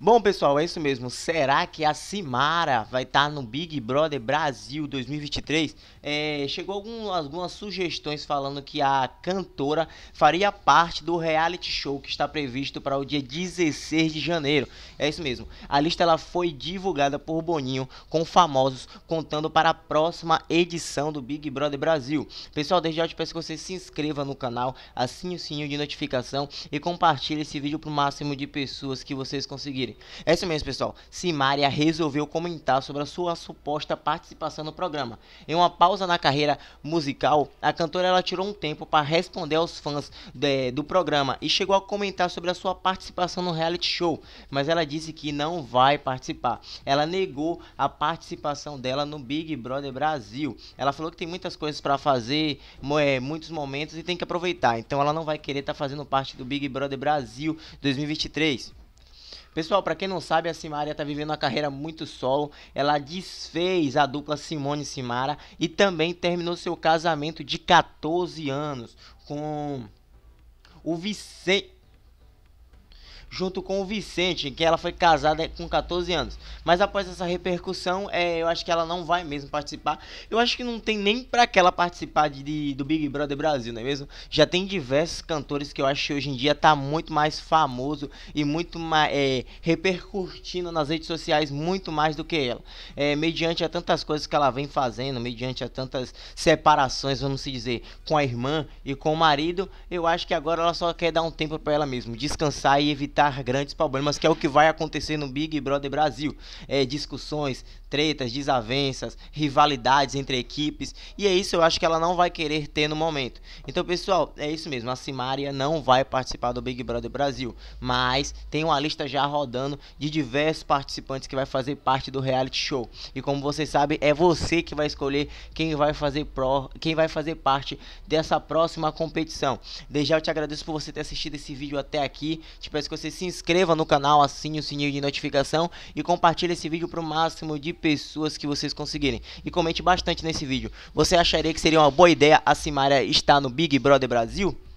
Bom, pessoal, é isso mesmo. Será que a Simara vai estar tá no Big Brother Brasil 2023? É, chegou algum, algumas sugestões falando que a cantora faria parte do reality show que está previsto para o dia 16 de janeiro. É isso mesmo. A lista ela foi divulgada por Boninho com famosos contando para a próxima edição do Big Brother Brasil. Pessoal, desde já eu te peço que você se inscreva no canal, assine o sininho de notificação e compartilhe esse vídeo para o máximo de pessoas que vocês conseguirem. Cire. É isso mesmo, pessoal. Simária resolveu comentar sobre a sua suposta participação no programa. Em uma pausa na carreira musical, a cantora ela tirou um tempo para responder aos fãs de, do programa e chegou a comentar sobre a sua participação no reality show, mas ela disse que não vai participar. Ela negou a participação dela no Big Brother Brasil. Ela falou que tem muitas coisas para fazer, é, muitos momentos e tem que aproveitar. Então ela não vai querer estar tá fazendo parte do Big Brother Brasil 2023. Pessoal, para quem não sabe, a Simaria está vivendo uma carreira muito solo. Ela desfez a dupla Simone e Simara e também terminou seu casamento de 14 anos com o Vicente junto com o Vicente, que ela foi casada com 14 anos. Mas após essa repercussão, é, eu acho que ela não vai mesmo participar. Eu acho que não tem nem para que ela participar de, de, do Big Brother Brasil, não é mesmo? Já tem diversos cantores que eu acho que hoje em dia tá muito mais famoso e muito mais é, repercutindo nas redes sociais muito mais do que ela. É, mediante a tantas coisas que ela vem fazendo, mediante a tantas separações, vamos dizer, com a irmã e com o marido, eu acho que agora ela só quer dar um tempo para ela mesmo, descansar e evitar evitar grandes problemas, que é o que vai acontecer no Big Brother Brasil. É, discussões, tretas, desavenças, rivalidades entre equipes. E é isso eu acho que ela não vai querer ter no momento. Então, pessoal, é isso mesmo. A Simaria não vai participar do Big Brother Brasil. Mas tem uma lista já rodando de diversos participantes que vai fazer parte do reality show. E como você sabe, é você que vai escolher quem vai fazer pro, quem vai fazer parte dessa próxima competição. Desde já eu te agradeço por você ter assistido esse vídeo até aqui. Te peço que você você se inscreva no canal, assine o sininho de notificação e compartilhe esse vídeo para o máximo de pessoas que vocês conseguirem. E comente bastante nesse vídeo. Você acharia que seria uma boa ideia a Simaria estar no Big Brother Brasil?